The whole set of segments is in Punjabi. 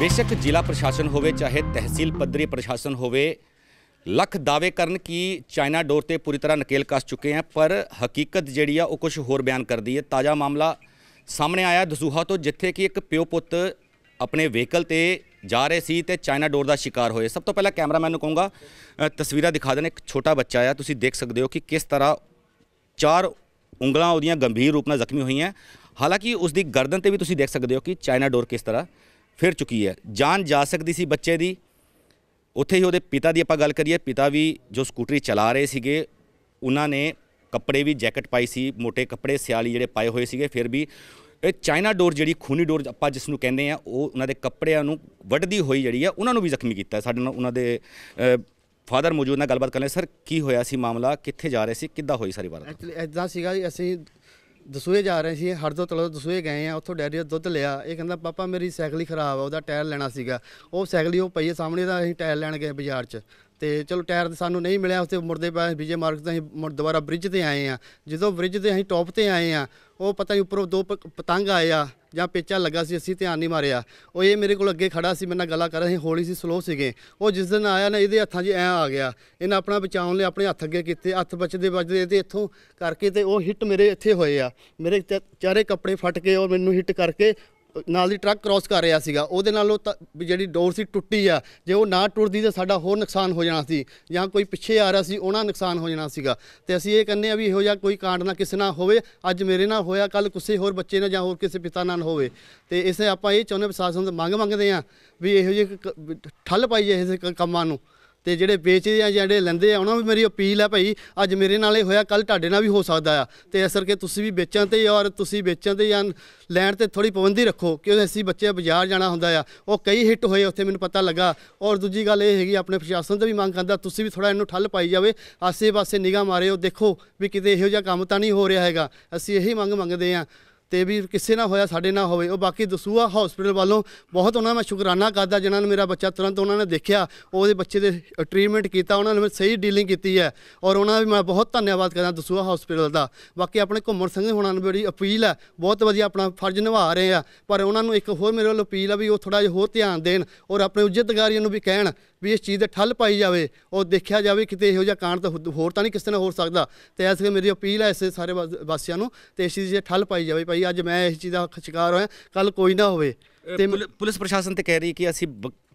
ਬੇਸ਼ੱਕ ਜ਼ਿਲ੍ਹਾ ਪ੍ਰਸ਼ਾਸਨ ਹੋਵੇ ਚਾਹੇ ਤਹਿਸੀਲ ਪੱਧਰੀ ਪ੍ਰਸ਼ਾਸਨ ਹੋਵੇ ਲੱਖ ਦਾਅਵੇ ਕਰਨ ਕਿ ਚਾਈਨਾ ਡੋਰ ਤੇ ਪੂਰੀ ਤਰ੍ਹਾਂ ਨਕੇਲ ਕੱਸ ਚੁੱਕੇ ਆ ਪਰ ਹਕੀਕਤ ਜਿਹੜੀ ਆ ਉਹ ਕੁਝ ਹੋਰ ਬਿਆਨ ਕਰਦੀ ਹੈ ਤਾਜ਼ਾ ਮਾਮਲਾ ਸਾਹਮਣੇ ਆਇਆ ਦਸੂਹਾ ਤੋਂ ਜਿੱਥੇ ਕਿ ਇੱਕ ਪਿਓ ਪੁੱਤ ਆਪਣੇ ਵਹੀਕਲ ਤੇ ਜਾ ਰਹੇ ਸੀ ਤੇ ਚਾਈਨਾ ਡੋਰ ਦਾ ਸ਼ਿਕਾਰ ਹੋਏ ਸਭ ਤੋਂ ਪਹਿਲਾਂ ਕੈਮਰਾਮੈਨ ਨੂੰ ਕਹੂੰਗਾ ਤਸਵੀਰਾਂ ਦਿਖਾ ਦੇਣ ਇੱਕ ਛੋਟਾ ਬੱਚਾ ਆ ਤੁਸੀਂ ਦੇਖ ਸਕਦੇ ਹੋ ਕਿ ਕਿਸ ਤਰ੍ਹਾਂ ਚਾਰ ਉਂਗਲਾਂ ਉਹਦੀਆਂ ਗੰਭੀਰ ਰੂਪ ਨਾਲ ਜ਼ਖਮੀ ਹੋਈਆਂ ਹਾਲਾਂਕਿ ਉਸ ਦੀ ਗਰਦਨ ਤੇ ਵੀ ਤੁਸੀਂ ਦੇਖ ਸਕਦੇ ਹੋ ਕਿ ਚਾਈਨਾ ਡੋਰ ਕਿਸ ਤਰ੍ਹਾਂ ਫਿਰ ਚੁੱਕੀ ਹੈ ਜਾਨ ਜਾ ਸਕਦੀ ਸੀ ਬੱਚੇ ਦੀ ਉੱਥੇ ਹੀ ਉਹਦੇ ਪਿਤਾ ਦੀ ਆਪਾਂ ਗੱਲ ਕਰੀਏ ਪਿਤਾ ਵੀ ਜੋ ਸਕੂਟਰੀ ਚਲਾ ਰਹੇ ਸੀਗੇ ਉਹਨਾਂ ਨੇ ਕੱਪੜੇ ਵੀ ਜੈਕਟ ਪਾਈ ਸੀ ਮੋٹے ਕੱਪੜੇ ਸਿਆਲੀ ਜਿਹੜੇ ਪਾਏ ਹੋਏ ਸੀਗੇ ਫਿਰ ਵੀ ਇਹ ਚਾਈਨਾ ਡੋਰ ਜਿਹੜੀ ਖੂਨੀ ਡੋਰ ਆਪਾਂ ਜਿਸ ਨੂੰ ਕਹਿੰਦੇ ਆ ਉਹ ਉਹਨਾਂ ਦੇ ਕੱਪੜਿਆਂ ਨੂੰ ਵੱਢਦੀ ਹੋਈ ਜਿਹੜੀ ਆ ਉਹਨਾਂ ਨੂੰ ਵੀ ਜ਼ਖਮੀ ਕੀਤਾ ਸਾਡੇ ਨਾਲ ਉਹਨਾਂ ਦੇ ਫਾਦਰ ਮੌਜੂਦ ਨਾਲ ਗੱਲਬਾਤ ਕਰ ਲੈ ਸਰ ਕੀ ਹੋਇਆ ਸੀ ਮਾਮਲਾ ਕਿੱਥੇ ਜਾ ਰਹੇ ਸੀ ਕਿੱਦਾਂ ਹੋਈ ਸਾਰੀ ਬਾਤ ਐਕਚੁਅਲੀ ਐਦਾਂ ਸੀਗਾ ਜੀ ਅਸੀਂ ਦਸੂਏ ਜਾ ਰਹੇ ਸੀ ਹਰਦੋ ਤਲੋ ਦਸੂਏ ਗਏ ਆ ਉੱਥੋਂ ਡੈਡੀ ਦਾ ਦੁੱਧ ਲਿਆ ਇਹ ਕਹਿੰਦਾ ਪਾਪਾ ਮੇਰੀ ਸਾਈਕਲ ਹੀ ਖਰਾਬ ਆ ਉਹਦਾ ਟਾਇਰ ਲੈਣਾ ਸੀਗਾ ਉਹ ਸਾਈਕਲ ਹੀ ਉਹ ਪਈ ਸਾਹਮਣੇ ਦਾ ਅਸੀਂ ਟਾਇਰ ਲੈਣ ਗਏ ਬਾਜ਼ਾਰ 'ਚ ਤੇ ਚਲੋ ਟਾਇਰ ਸਾਨੂੰ ਨਹੀਂ ਮਿਲਿਆ ਉਸਤੇ ਮੁਰਦੇ ਪਾਸੇ ਵਿਜੇ ਮਾਰਕਸ ਤੋਂ ਅਸੀਂ ਦੁਬਾਰਾ ਬ੍ਰਿਜ ਤੇ ਆਏ ਆ ਜਦੋਂ ਬ੍ਰਿਜ ਤੇ ਅਸੀਂ ਟੌਪ ਤੇ ਆਏ ਆ ਉਹ ਪਤਾ ਨਹੀਂ ਉੱਪਰੋਂ ਦੋ ਪਤੰਗ ਆਏ ਆ ਜਾਂ ਪੇਚਾ ਲੱਗਾ ਸੀ ਅਸੀਂ ਧਿਆਨ ਨਹੀਂ ਮਾਰਿਆ ਉਹ ਇਹ ਮੇਰੇ ਕੋਲ ਅੱਗੇ ਖੜਾ ਸੀ ਮੇਰੇ ਨਾਲ ਗੱਲਾਂ ਕਰ ਰਿਹਾ ਸੀ ਹੌਲੀ ਸੀ ਸਲੋ ਸੀਗੇ ਉਹ ਜਿਸ ਦਿਨ ਆਇਆ ਨਾ ਇਹਦੇ ਹੱਥਾਂ 'ਚ ਐ ਆ ਗਿਆ ਇਹਨਾਂ ਆਪਣਾ ਬਚਾਉਣ ਲਈ ਆਪਣੇ ਹੱਥ ਅੱਗੇ ਕੀਤੇ ਹੱਥ ਬਚਦੇ ਬਚਦੇ ਤੇ ਇੱਥੋਂ ਕਰਕੇ ਤੇ ਉਹ ਹਿੱਟ ਮੇਰੇ ਇੱਥੇ ਹੋਏ ਆ ਮੇਰੇ ਚਾਰੇ ਕੱਪੜੇ ਫਟ ਕੇ ਔਰ ਮੈਨੂੰ ਹਿੱਟ ਕਰਕੇ ਨਾਲ ਦੀ ਟਰੱਕ ਕ੍ਰਾਸ ਕਰ ਰਿਹਾ ਸੀਗਾ ਉਹਦੇ ਨਾਲ ਉਹ ਜਿਹੜੀ ਡੋਰ ਸੀ ਟੁੱਟੀ ਆ ਜੇ ਉਹ ਨਾ ਟੁੱਟਦੀ ਤਾਂ ਸਾਡਾ ਹੋਰ ਨੁਕਸਾਨ ਹੋ ਜਾਣਾ ਸੀ ਜਾਂ ਕੋਈ ਪਿੱਛੇ ਆ ਰਿਹਾ ਸੀ ਉਹਨਾਂ ਨੁਕਸਾਨ ਹੋ ਜਾਣਾ ਸੀਗਾ ਤੇ ਅਸੀਂ ਇਹ ਕਹਿੰਦੇ ਆ ਵੀ ਇਹੋ ਜਿਹਾ ਕੋਈ ਕਾਂਡ ਨਾ ਕਿਸੇ ਨਾਲ ਹੋਵੇ ਅੱਜ ਮੇਰੇ ਨਾਲ ਹੋਇਆ ਕੱਲ ਕਿਸੇ ਹੋਰ ਬੱਚੇ ਨਾਲ ਜਾਂ ਹੋਰ ਕਿਸੇ ਪਿਤਾ ਨਾਲ ਹੋਵੇ ਤੇ ਇਸੇ ਆਪਾਂ ਇਹ ਚਾਹੁੰਦੇ ਪ੍ਰਸ਼ਾਸਨ ਤੋਂ ਮੰਗ ਮੰਗਦੇ ਆ ਵੀ ਇਹੋ ਜਿਹੇ ਠੱਲ ਪਾਈ ਜੇ ਇਸ ਕੰਮਾਂ ਨੂੰ ਤੇ ਜਿਹੜੇ ਵੇਚਦੇ ਆ ਜਿਹੜੇ ਲੈਂਦੇ ਆ ਉਹਨਾਂ ਵੀ ਮੇਰੀ ਅਪੀਲ ਹੈ ਭਾਈ ਅੱਜ ਮੇਰੇ ਨਾਲ ਹੋਇਆ ਕੱਲ ਤੁਹਾਡੇ ਨਾਲ ਵੀ ਹੋ ਸਕਦਾ ਆ ਤੇ ਅਸਰ ਕੇ ਤੁਸੀਂ ਵੀ ਵੇਚਾਂ ਤੇ ਔਰ ਤੁਸੀਂ ਵੇਚਾਂ ਤੇ ਜਾਂ ਲੈਣ ਤੇ ਥੋੜੀ ਪਾਬੰਦੀ ਰੱਖੋ ਕਿਉਂਕਿ ਅਸੀਂ ਬੱਚੇ ਬਾਜ਼ਾਰ ਜਾਣਾ ਹੁੰਦਾ ਆ ਉਹ ਕਈ ਹਿੱਟ ਹੋਏ ਉੱਥੇ ਮੈਨੂੰ ਪਤਾ ਲੱਗਾ ਔਰ ਦੂਜੀ ਗੱਲ ਇਹ ਹੈਗੀ ਆਪਣੇ ਪ੍ਰਸ਼ਾਸਨ ਤੋਂ ਵੀ ਮੰਗ ਕਰਦਾ ਤੁਸੀਂ ਵੀ ਥੋੜਾ ਇਹਨੂੰ ਠੱਲ ਪਾਈ ਜਾਵੇ ਆਸੇ-ਪਾਸੇ ਨਿਗਾਹ ਮਾਰਿਓ ਦੇਖੋ ਵੀ ਕਿਤੇ ਇਹੋ ਜਿਹਾ ਕੰਮ ਤਾਂ ਨਹੀਂ ਹੋ ਰਿਹਾ ਹੈਗਾ ਅਸੀਂ ਇਹੀ ਮੰਗ ਮੰਗਦੇ ਆ ਤੇ ਵੀ ਕਿਸੇ ਨਾ ਹੋਇਆ ਸਾਡੇ ਨਾਲ ਹੋਵੇ ਉਹ ਬਾਕੀ ਦਸੂਆ ਹਸਪੀਟਲ ਵੱਲੋਂ ਬਹੁਤ ਉਹਨਾਂ ਮੈਂ ਸ਼ੁਕਰਾਨਾ ਕਰਦਾ ਜਿਨ੍ਹਾਂ ਨੇ ਮੇਰਾ ਬੱਚਾ ਤੁਰੰਤ ਉਹਨਾਂ ਨੇ ਦੇਖਿਆ ਉਹਦੇ ਬੱਚੇ ਦੇ ਟ੍ਰੀਟਮੈਂਟ ਕੀਤਾ ਉਹਨਾਂ ਨੇ ਸਹੀ ਡੀਲਿੰਗ ਕੀਤੀ ਹੈ ਔਰ ਉਹਨਾਂ ਦਾ ਵੀ ਮੈਂ ਬਹੁਤ ਧੰਨਵਾਦ ਕਰਦਾ ਦਸੂਆ ਹਸਪੀਟਲ ਦਾ ਬਾਕੀ ਆਪਣੇ ਘੁੰਮਣ ਸਿੰਘ ਹੋਣਾ ਨੂੰ ਬੜੀ ਅਪੀਲ ਹੈ ਬਹੁਤ ਵਧੀਆ ਆਪਣਾ ਫਰਜ਼ ਨਿਭਾ ਰਹੇ ਆ ਪਰ ਉਹਨਾਂ ਨੂੰ ਇੱਕ ਹੋਰ ਮੇਰੇ ਵੱਲੋਂ ਅਪੀਲ ਆ ਵੀ ਉਹ ਥੋੜਾ ਜਿਹਾ ਹੋਰ ਧਿਆਨ ਦੇਣ ਔਰ ਆਪਣੇ ਉਜਿਤਗਾਰੀਆਂ ਨੂੰ ਵੀ ਕਹਿਣ ਵੀ ਇਸ ਚੀਜ਼ ਦੇ ਠੱਲ ਪਾਈ ਜਾਵੇ ਔਰ ਦੇਖਿਆ ਜਾਵੇ ਕਿਤੇ ਇਹੋ ਜਿਹਾ ਕਾਂਡ ਤਾਂ ਹੋਰ ਤਾਂ ਨਹੀਂ ਕਿਸੇ ਨਾਲ ਹੋ ਸਕਦਾ ਤੇ ਐਸੇ ਮੇਰੀ ਅਪੀਲ ਹੈ ਇਸੇ ਸਾਰੇ ਵਾਸੀਆਂ ਨੂੰ ਤੇ ਇਸ ਚੀਜ਼ ਦੇ ਠੱਲ ਪਾਈ ਜਾਵੇ ਭਾਈ ਆਈ ਅੱਜ ਮੈਂ ਇਸ ਚੀਜ਼ ਦਾ ਸ਼ਿਕਾਰ ਹੋਇਆ ਕੱਲ ਕੋਈ ਨਾ ਹੋਵੇ ਤੇ ਪੁਲਿਸ ਪ੍ਰਸ਼ਾਸਨ ਤੇ ਕਹਿ ਰਹੀ ਕਿ ਅਸੀਂ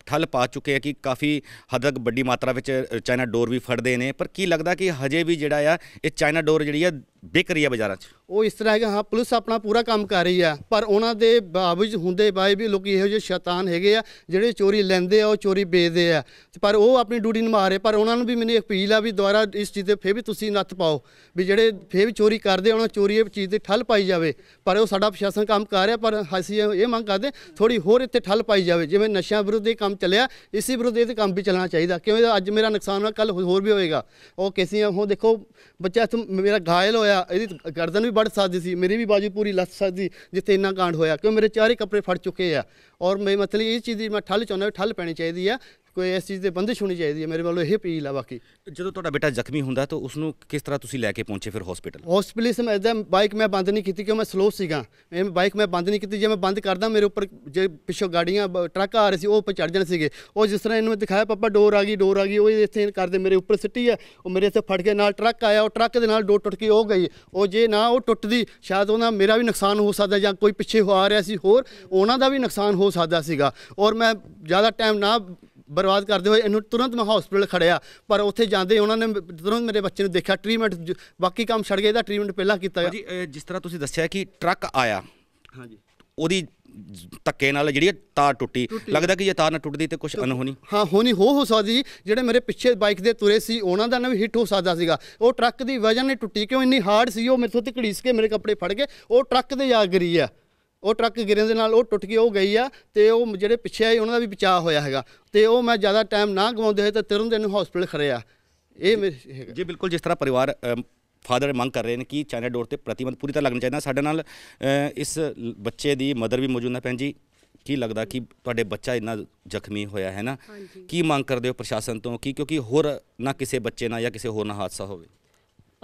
ਠੱਲ ਪਾ ਚੁੱਕੇ ਆ ਕਿ ਕਾਫੀ ਹੱਦ ਤੱਕ ਵੱਡੀ ਮਾਤਰਾ ਵਿੱਚ ਚਾਈਨਾ ਡੋਰ ਵੀ ਫੜਦੇ ਨੇ ਪਰ ਕੀ ਲੱਗਦਾ ਕਿ ਹਜੇ ਵੀ ਜਿਹੜਾ ਆ ਇਹ ਚਾਈਨਾ ਡੋਰ ਜਿਹੜੀ ਆ ਵਿਕ ਰਹੀ ਹੈ ਬਾਜ਼ਾਰਾਂ 'ਚ ਉਹ ਇਸ ਤਰ੍ਹਾਂ ਹੈਗਾ ਹਾਂ ਪੁਲਿਸ ਆਪਣਾ ਪੂਰਾ ਕੰਮ ਕਰ ਰਹੀ ਆ ਪਰ ਉਹਨਾਂ ਦੇ ਬਾਵਜੂਦ ਹੁੰਦੇ ਬਾਏ ਵੀ ਲੋਕੀ ਇਹੋ ਜਿਹੇ ਸ਼ੈਤਾਨ ਹੈਗੇ ਆ ਜਿਹੜੇ ਚੋਰੀ ਲੈਂਦੇ ਆ ਉਹ ਚੋਰੀ ਵੇਚਦੇ ਆ ਪਰ ਉਹ ਆਪਣੀ ਡਿਊਟੀ ਨਿਭਾ ਰਹੇ ਪਰ ਉਹਨਾਂ ਨੂੰ ਵੀ ਮੈਨੂੰ ਅਪੀਲ ਆ ਵੀ ਦੁਬਾਰਾ ਇਸ ਚੀਜ਼ ਤੇ ਫੇਰ ਵੀ ਤੁਸੀਂ ਨੱਥ ਪਾਓ ਵੀ ਜਿਹੜੇ ਫੇਰ ਵੀ ਚੋਰੀ ਕਰਦੇ ਉਹਨਾਂ ਚੋਰੀ ਇਹ ਚੀਜ਼ ਤੇ ਠੱਲ ਪਾਈ ਜਾਵੇ ਪਰ ਉਹ ਸਾਡਾ ਪ੍ਰਸ਼ਾਸਨ ਕੰਮ ਕਰ ਰਿਹਾ ਪਰ ਅਸੀਂ ਇਹ ਮੰਗ ਕਰਦੇ ਥੋੜੀ ਹੋਰ ਇੱਥੇ ਠੱਲ ਪਾਈ ਜਾਵੇ ਜਿਵੇਂ ਨਸ਼ਿਆਂ ਵਿਰੁੱਧ ਇਹ ਕੰਮ ਚੱਲਿਆ ਇਸੇ ਵਿਰੁੱਧ ਇਹ ਕੰਮ ਵੀ ਚੱਲਣਾ ਚਾਹੀਦਾ ਕਿਉਂਕਿ ਅੱਜ ਮੇਰਾ ਨੁਕਸਾਨ ਹੋਇਆ ਕੱਲ ਹੋਰ ਵੀ ਹੋਏਗਾ ਉਹ ਕਿਸੇ ਹੁਣ ਦੇਖੋ ਬੱਚਾ ਮੇਰਾ ਘਾਇਲ ਹੋਇਆ ਹੋਇਆ ਇਹਦੀ ਗਰਦਨ ਵੀ ਬੜ ਸਾਜੀ ਸੀ ਮੇਰੀ ਵੀ ਬਾਜੂ ਪੂਰੀ ਲੱਤ ਸਾਜੀ ਜਿੱਥੇ ਇੰਨਾ ਕਾਂਡ ਹੋਇਆ ਕਿਉਂ ਮੇਰੇ ਚਾਰੇ ਕੱਪੜੇ ਫੜ ਚੁੱਕੇ ਆ ਔਰ ਮੈਂ ਮਤਲਬ ਇਹ ਚੀਜ਼ ਦੀ ਮੈਂ ਠੱਲ ਚਾਹੁੰਦਾ ਠੱਲ ਪੈਣੀ ਚਾਹੀਦੀ ਆ ਕੋਈ ਇਸ ਚੀਜ਼ ਦੇ ਬੰਦਿਸ਼ ਹੋਣੀ ਚਾਹੀਦੀ ਹੈ ਮੇਰੇ ਵੱਲੋਂ ਇਹ ਅਪੀਲ ਆ ਬਾਕੀ ਜਦੋਂ ਤੁਹਾਡਾ ਬੇਟਾ ਜ਼ਖਮੀ ਹੁੰਦਾ ਤਾਂ ਉਸ ਨੂੰ ਕਿਸ ਤਰ੍ਹਾਂ ਤੁਸੀਂ ਲੈ ਕੇ ਪਹੁੰਚੇ ਫਿਰ ਹਸਪੀਟਲ ਹਸਪੀਟਲਿਸਮ ਇਦਾਂ ਬਾਈਕ ਮੈਂ ਬੰਦ ਨਹੀਂ ਕੀਤੀ ਕਿਉਂ ਮੈਂ ਸਲੋ ਸੀਗਾ ਮੈਂ ਬਾਈਕ ਮੈਂ ਬੰਦ ਨਹੀਂ ਕੀਤੀ ਜੇ ਮੈਂ ਬੰਦ ਕਰਦਾ ਮੇਰੇ ਉੱਪਰ ਜੇ ਪਿੱਛੋਂ ਗਾੜੀਆਂ ਟਰੱਕ ਆ ਰਹੇ ਸੀ ਉਹ ਉੱਪਰ ਚੜ ਜਾਣ ਸੀਗੇ ਉਹ ਜਿਸ ਤਰ੍ਹਾਂ ਇਹਨੂੰ ਦਿਖਾਇਆ ਪਾਪਾ ਡੋਰ ਆ ਗਈ ਡੋਰ ਆ ਗਈ ਉਹ ਇੱਥੇ ਕਰਦੇ ਮੇਰੇ ਉੱਪਰ ਸਿੱਟੀ ਆ ਉਹ ਮੇਰੇ ਇੱਥੇ ਫੜ ਕੇ ਨਾਲ ਟਰੱਕ ਆਇਆ ਉਹ ਟਰੱਕ ਦੇ ਨਾਲ ਡੋਰ ਟੁੱਟ ਕੇ ਉਹ ਗਈ ਉਹ ਜੇ ਨਾ ਉਹ ਟੁੱਟਦੀ ਸ਼ਾਇਦ ਉਹਨਾਂ ਮੇਰਾ ਵੀ ਨੁਕਸਾਨ ਹੋ ਸਕਦਾ ਜਾਂ ਕੋਈ ਪਿੱਛੇ ਹੋ ਆ ਰਿਹਾ ਸੀ ਹੋਰ ਉਹਨਾਂ ਦਾ ਵੀ ਨੁਕਸਾਨ ਹੋ ਸਕਦਾ ਸੀਗਾ ਔਰ ਮੈਂ ਜ਼ਿਆਦਾ ਟਾਈਮ ਨਾ ਬਰਬਾਦ ਕਰਦੇ ਹੋਏ ਇਹਨੂੰ ਤੁਰੰਤ ਮੈਂ ਹਸਪੀਟਲ ਖੜਿਆ ਪਰ ਉੱਥੇ ਜਾਂਦੇ ਉਹਨਾਂ ਨੇ ਤੁਰੰਤ ਮੇਰੇ ਬੱਚੇ ਨੂੰ ਦੇਖਿਆ ਟ੍ਰੀਟਮੈਂਟ ਬਾਕੀ ਕੰਮ ਛੱਡ ਗਏ ਇਹਦਾ ਟ੍ਰੀਟਮੈਂਟ ਪਹਿਲਾਂ ਕੀਤਾ ਗਿਆ ਜੀ ਜਿਸ ਤਰ੍ਹਾਂ ਤੁਸੀਂ ਦੱਸਿਆ ਕਿ ਟਰੱਕ ਆਇਆ ਹਾਂਜੀ ਉਹਦੀ ਧੱਕੇ ਨਾਲ ਜਿਹੜੀ ਤਾਰ ਟੁੱਟੀ ਲੱਗਦਾ ਕਿ ਇਹ ਤਾਰ ਨਾ ਟੁੱਟਦੀ ਤੇ ਕੁਝ ਅਨਹੋਣੀ ਹਾਂ ਹੋਣੀ ਹੋ ਹੋ ਸਕਦੀ ਜਿਹੜੇ ਮੇਰੇ ਪਿੱਛੇ ਬਾਈਕ ਦੇ ਤੁਰੇ ਸੀ ਉਹਨਾਂ ਦਾ ਨਾ ਵੀ ਹਿੱਟ ਹੋ ਸਕਦਾ ਸੀਗਾ ਉਹ ਟਰੱਕ ਦੀ ਵਜਨ ਨੇ ਟੁੱਟੀ ਕਿਉਂ ਇੰਨੀ ਹਾਰਡ ਸੀ ਉਹ ਮੇਰੇ ਤੋਂ ਧਕੜੀਸ ਕੇ ਮੇਰੇ ਕੱਪੜੇ ਫੜ ਗਏ ਉਹ ਟਰੱਕ ਦੇ ਜਾ ਗਰੀ ਆ ਉਹ ਟਰੱਕ ਗਿਰਨ ਦੇ ਨਾਲ ਉਹ ਟੁੱਟ ਕੇ ਉਹ ਗਈ ਆ ਤੇ ਉਹ ਜਿਹੜੇ ਪਿੱਛੇ ਆਏ ਉਹਨਾਂ ਦਾ ਵੀ ਬਚਾਅ ਹੋਇਆ ਹੈਗਾ ਤੇ ਉਹ ਮੈਂ ਜ਼ਿਆਦਾ ਟਾਈਮ ਨਾ ਗਵਾਉਂਦੇ ਹੋਏ ਤਾਂ ਤਿਰੰਦ ਇਹਨੂੰ ਹਸਪੀਟਲ ਖੜੇ ਆ ਇਹ ਮੇਰੇ ਜੀ ਬਿਲਕੁਲ ਜਿਸ ਤਰ੍ਹਾਂ ਪਰਿਵਾਰ ਫਾਦਰ ਮੰਗ ਕਰ ਰਹੇ ਨੇ ਕਿ ਚਾਈਨਾ ਡੋਰ ਤੇ ਪ੍ਰਤੀਬੰਧ ਪੂਰੀ ਤਰ੍ਹਾਂ ਲੱਗਣਾ ਚਾਹੀਦਾ ਸਾਡੇ ਨਾਲ ਇਸ ਬੱਚੇ ਦੀ ਮਦਰ ਵੀ ਮੌਜੂਦ ਨਾ ਪੈਣ ਜੀ ਕੀ ਲੱਗਦਾ ਕਿ ਤੁਹਾਡੇ ਬੱਚਾ ਇੰਨਾ ਜ਼ਖਮੀ ਹੋਇਆ ਹੈ ਨਾ ਕੀ ਮੰਗ ਕਰਦੇ ਹੋ ਪ੍ਰਸ਼ਾਸਨ ਤੋਂ ਕਿ ਕਿਉਂਕਿ ਹੋਰ ਨਾ ਕਿਸੇ ਬੱਚੇ ਨਾਲ ਜਾਂ ਕਿਸੇ ਹੋਰ ਨਾਲ ਹਾਦਸਾ ਹੋਵੇ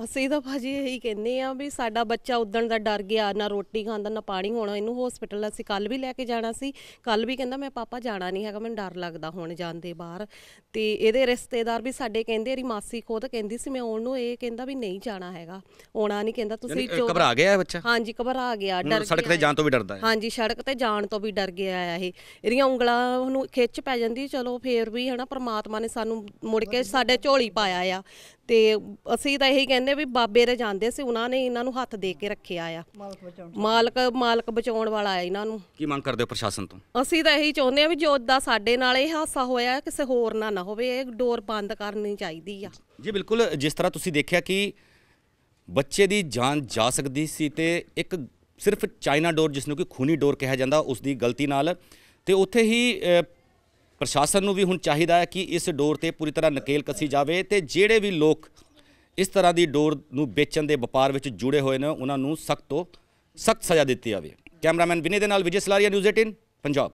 ਅਸੀਂ ਤਾਂ ਭਾਜੀ ਇਹੀ ਕਹਿੰਦੇ ਆ ਵੀ ਸਾਡਾ ਬੱਚਾ ਉਦਣ ਦਾ ਡਰ ਗਿਆ ਨਾ ਰੋਟੀ ਖਾਂਦਾ ਨਾ ਪਾਣੀ ਹੋਣਾ ਇਹਨੂੰ ਹਸਪੀਟਲ ਅਸੀਂ ਕੱਲ ਵੀ ਲੈ ਕੇ ਜਾਣਾ ਸੀ ਕੱਲ ਵੀ ਕਹਿੰਦਾ ਮੈਂ ਪਾਪਾ ਜਾਣਾ ਨਹੀਂ ਹੈਗਾ ਮੈਨੂੰ ਡਰ ਲੱਗਦਾ ਹੁਣ ਜਾਂਦੇ ਬਾਹਰ ਤੇ ਇਹਦੇ ਰਿਸ਼ਤੇਦਾਰ ਵੀ ਸਾਡੇ ਕਹਿੰਦੇ ਰੀ ਮਾਸੀ ਖੁਦ ਕਹਿੰਦੀ ਸੀ ਮੈਂ ਆਉਣ ਨੂੰ ਇਹ ਕਹਿੰਦਾ ਵੀ ਨਹੀਂ ਜਾਣਾ ਹੈਗਾ ਆਉਣਾ ਨਹੀਂ ਕਹਿੰਦਾ ਤੁਸੀਂ ਚੋ ਘਬਰਾ ਗਿਆ ਬੱਚਾ ਹਾਂਜੀ ਘਬਰਾ ਗਿਆ ਡਰ ਸੜਕ ਤੇ ਜਾਣ ਤੋਂ ਵੀ ਡਰਦਾ ਹੈ ਹਾਂਜੀ ਸੜਕ ਤੇ ਜਾਣ ਤੋਂ ਵੀ ਡਰ ਗਿਆ ਆ ਇਹ ਇਹਦੀਆਂ ਉਂਗਲਾਂ ਉਹਨੂੰ ਖਿੱਚ ਪੈ ਜਾਂਦੀ ਚਲੋ ਫੇਰ ਵੀ ਹਨਾ ਪ੍ਰਮਾਤਮਾ ਨੇ ਸਾਨੂੰ ਮੁੜ ਕੇ ਸਾਡੇ ਝੋਲੀ ਪਾਇਆ ਆ ਤੇ ਅਸੀਂ ਤਾਂ ਇਹੀ ਕਹਿੰਦੇ ਵੀ ਬਾਬੇ ਦੇ ਜਾਂਦੇ ਸੀ ਉਹਨਾਂ ਨੇ ਇਹਨਾਂ ਨੂੰ ਹੱਥ ਦੇ ਕੇ ਰੱਖਿਆ ਆ ਮਾਲਕ ਬਚਾਉਣ ਮਾਲਕ ਮਾਲਕ ਬਚਾਉਣ ਵਾਲਾ ਆ ਇਹਨਾਂ ਨੂੰ ਕੀ ਮੰਗ ਕਰਦੇ ਹੋ ਪ੍ਰਸ਼ਾਸਨ ਤੋਂ ਅਸੀਂ ਤਾਂ ਇਹੀ ਚਾਹੁੰਦੇ ਆ ਵੀ ਜੋ ਦਾ ਸਾਡੇ ਨਾਲ ਇਹ ਹਾਸਾ ਹੋਇਆ ਕਿਸੇ ਹੋਰ ਨਾਲ ਨਾ ਹੋਵੇ ਇਹ ਡੋਰ ਬੰਦ ਕਰਨੀ ਚਾਹੀਦੀ ਆ ਜੀ ਬਿਲਕੁਲ ਜਿਸ ਤਰ੍ਹਾਂ ਤੁਸੀਂ ਦੇਖਿਆ ਕਿ ਬੱਚੇ ਦੀ ਜਾਨ ਜਾ ਸਕਦੀ ਸੀ ਤੇ ਇੱਕ ਸਿਰਫ ਚਾਈਨਾ ਡੋਰ ਜਿਸ ਨੂੰ ਕਿ ਖੂਨੀ ਡੋਰ ਕਿਹਾ ਜਾਂਦਾ ਉਸ ਦੀ ਗਲਤੀ ਨਾਲ ਤੇ ਉੱਥੇ ਹੀ ਪ੍ਰਸ਼ਾਸਨ ਨੂੰ ਵੀ ਹੁਣ ਚਾਹੀਦਾ ਹੈ ਕਿ ਇਸ ਡੋਰ ਤੇ ਪੂਰੀ ਤਰ੍ਹਾਂ ਨਕੇਲ ਕੱਸੀ ਜਾਵੇ ਤੇ ਜਿਹੜੇ ਵੀ ਲੋਕ ਇਸ ਤਰ੍ਹਾਂ ਦੀ ਡੋਰ ਨੂੰ ਵੇਚਣ ਦੇ ਵਪਾਰ ਵਿੱਚ ਜੁੜੇ ਹੋਏ ਨੇ ਉਹਨਾਂ ਨੂੰ ਸਖਤ ਤੋਂ ਸਖਤ ਸਜ਼ਾ ਦਿੱਤੀ ਜਾਵੇ ਕੈਮਰਾਮੈਨ ਵਿਨੇ ਦੇ ਨਾਲ ਵਿਜੇ ਸਲਾਰੀਆ ਨਿਊਜ਼ 18 ਪੰਜਾਬ